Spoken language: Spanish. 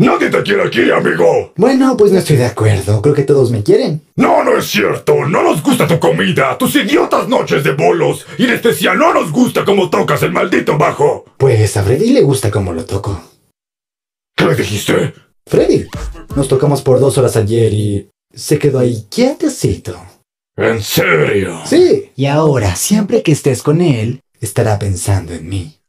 Nadie te quiere aquí, amigo. Bueno, pues no estoy de acuerdo. Creo que todos me quieren. No, no es cierto. No nos gusta tu comida, tus idiotas noches de bolos. Y en especial no nos gusta cómo tocas el maldito bajo. Pues a Freddy le gusta cómo lo toco. ¿Qué le dijiste? Freddy, nos tocamos por dos horas ayer y se quedó ahí quietecito. ¿En serio? Sí. Y ahora, siempre que estés con él, estará pensando en mí.